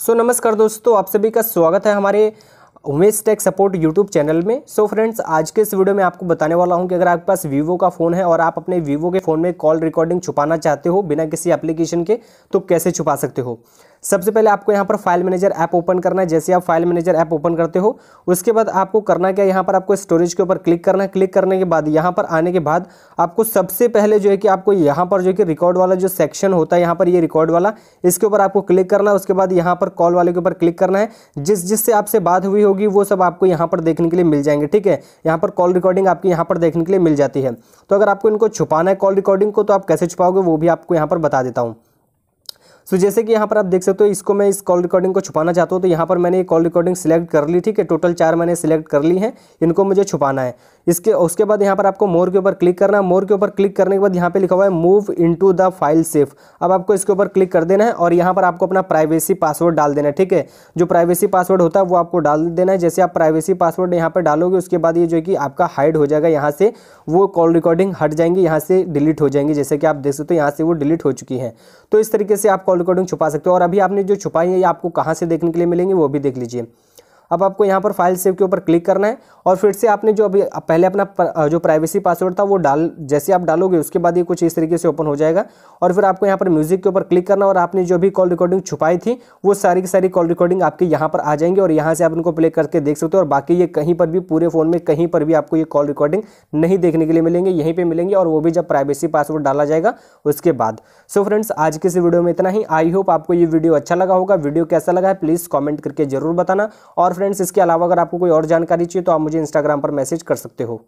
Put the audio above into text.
सो so, नमस्कार दोस्तों आप सभी का स्वागत है हमारे Umesh tech support YouTube channel में सो so फ्रेंड्स आज के इस वीडियो में आपको बताने वाला हूं कि अगर आपके पास वीवो का फ़ोन है और आप अपने वीवो के फ़ोन में कॉल रिकॉर्डिंग छुपाना चाहते हो बिना किसी एप्लीकेशन के तो कैसे छुपा सकते हो सबसे पहले आपको यहां पर फाइल मैनेजर ऐप ओपन करना है जैसे आप फाइल मैनेजर ऐप ओपन करते हो उसके बाद आपको करना क्या यहाँ पर आपको स्टोरेज के ऊपर क्लिक करना है क्लिक करने के बाद यहाँ पर आने के बाद आपको सबसे पहले जो है कि आपको यहाँ पर जो है कि रिकॉर्ड वाला जो सेक्शन होता है यहाँ पर ये रिकॉर्ड वाला इसके ऊपर आपको क्लिक करना है उसके बाद यहाँ पर कॉल वाले के ऊपर क्लिक करना है जिस जिससे आपसे बात हुई होगी होगी वो सब आपको यहाँ पर देखने के लिए मिल जाएंगे ठीक है यहाँ पर कॉल रिकॉर्डिंग आपकी यहाँ पर देखने के लिए मिल जाती है तो अगर आपको इनको छुपाना है कॉल रिकॉर्डिंग को तो आप कैसे छुपाओगे वो भी आपको यहाँ पर बता देता हूँ सो so, जैसे कि यहाँ पर आप देख सकते हो इसको मैं इस कॉल रिकॉर्डिंग को छुपाना चाहता हूँ तो यहाँ पर मैंने ये कॉल रिकॉर्डिंग सिलेक्ट कर ली ठीक है टोटल चार मैंने सिलेक्ट कर ली है इनको मुझे छुपाना है इसके उसके बाद यहाँ पर आपको मोर के ऊपर क्लिक करना है मोर के ऊपर क्लिक करने के बाद यहाँ पे लिखा हुआ है move to the file safe अब आपको इसके ऊपर क्लिक कर देना है और यहाँ पर आपको अपना प्राइवेसी पासवर्ड डाल देना है ठीक है जो प्राइवेसी पासवर्ड होता है वो आपको डाल देना है जैसे आप प्राइवेसी पासवर्ड यहाँ पर डालोगे उसके बाद ये जो है कि आपका हाइड हो जाएगा यहाँ से वो कॉल रिकॉर्डिंग हट जाएंगी यहाँ से डिलीट हो जाएंगी जैसे कि आप देख सकते हो यहाँ से वो डिलीट हो चुकी है तो इस तरीके से आप कॉल रिकॉर्डिंग छुपा सकते हो और अभी आपने जो छुपाई है ये आपको कहाँ से देखने के लिए मिलेंगे वो भी देख लीजिए अब आपको यहाँ पर फाइल सेव के ऊपर क्लिक करना है और फिर से आपने जो अभी पहले अपना जो प्राइवेसी पासवर्ड था वो डाल जैसे आप डालोगे उसके बाद ये कुछ इस तरीके से ओपन हो जाएगा और फिर आपको यहाँ पर म्यूजिक के ऊपर क्लिक करना और आपने जो भी कॉल रिकॉर्डिंग छुपाई थी वो सारी की सारी कॉल रिकॉर्डिंग आपके यहाँ पर आ जाएंगे और यहाँ से आप उनको प्ले करके देख सकते हो और बाकी ये कहीं पर भी पूरे फोन में कहीं पर भी आपको ये कॉल रिकॉर्डिंग नहीं देखने के लिए मिलेंगे यहीं पर मिलेंगे और वो भी जब प्राइवेसी पासवर्ड डाला जाएगा उसके बाद सो फ्रेंड्स आज के इस वीडियो में इतना ही आई होप आपको ये वीडियो अच्छा लगा होगा वीडियो कैसा लगा है प्लीज़ कॉमेंट करके जरूर बताना और फ्रेंड्स इसके अलावा अगर आपको कोई और जानकारी चाहिए तो आप मुझे इंस्टाग्राम पर मैसेज कर सकते हो